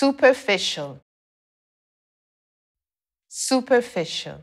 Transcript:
superficial, superficial.